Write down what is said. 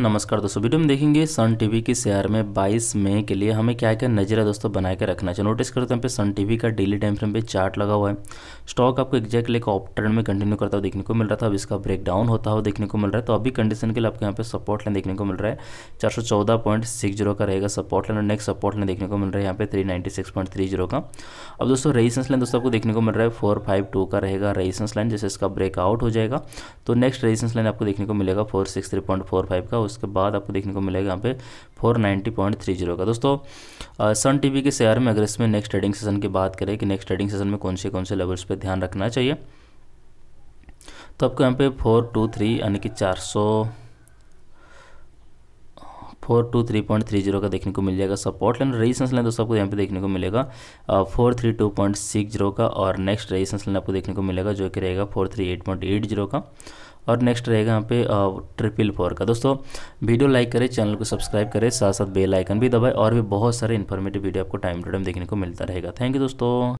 नमस्कार दोस्तों वीडियो में देखेंगे सन टीवी के शेयर में 22 मई के लिए हमें क्या क्या नजरिया दोस्तों बना के रखना चाहिए नोटिस करते हैं पे सन टीवी का डेली टाइम फ्रेम पे चार्ट लगा हुआ है स्टॉक आपको एग्जैक्टली एक ऑफ ट्रेंड में कंटिन्यू करता हुआ देखने को मिल रहा था अब इसका ब्रेकडाउन होता हुआ देखने को मिल रहा है तो अभी कंडीशन के लिए आपको यहाँ पे सपोर्ट लाइन देखने को मिल रहा है चार का रहेगा सपोर्ट लाइन और नेक्स्ट सपोर्ट लाइन देखने को मिल रहा है यहाँ पे थ्री का अब दोस्तों रेजिस्टेंस लाइन दोस्तों आपको देखने को मिल रहा है फोर का रहेगा रेजिस्टेंस लाइन जैसे इसका ब्रेकआउट हो जाएगा तो नेक्स्ट रेजिस्टेंस लाइन आपको देखने को मिलेगा फोर का उसके बाद आपको देखने को मिलेगा यहाँ पे 490.30 का दोस्तों सन टीवी के शेयर में अगर इसमें नेक्स्ट ट्रेडिंग सेशन की बात करें कि नेक्स्ट ट्रेडिंग सेशन में कौन से कौन से लेवल्स पर ध्यान रखना चाहिए तो आपको यहाँ पे फोर टू थ्री यानी कि चार सौ four two three point three zero का देखने को मिल जाएगा सपोर्ट लाइन रेजिस्टेंस लाइन दोस्तों आपको यहाँ पे देखने को मिलेगा four three two point six zero का और नेक्स्ट रेजिस्टेंस लाइन आपको देखने को मिलेगा जो कि रहेगा four three eight point eight zero का और नेक्स्ट रहेगा यहाँ पे ट्रिपल फोर का दोस्तों वीडियो लाइक करें चैनल को सब्सक्राइब करें साथ साथ बेल आइकन भी दबाएं और भी बहुत सारे इन्फॉर्मेटिव वीडियो आपको टाइम टू टाइम देखने को मिलता रहेगा थैंक यू दोस्तों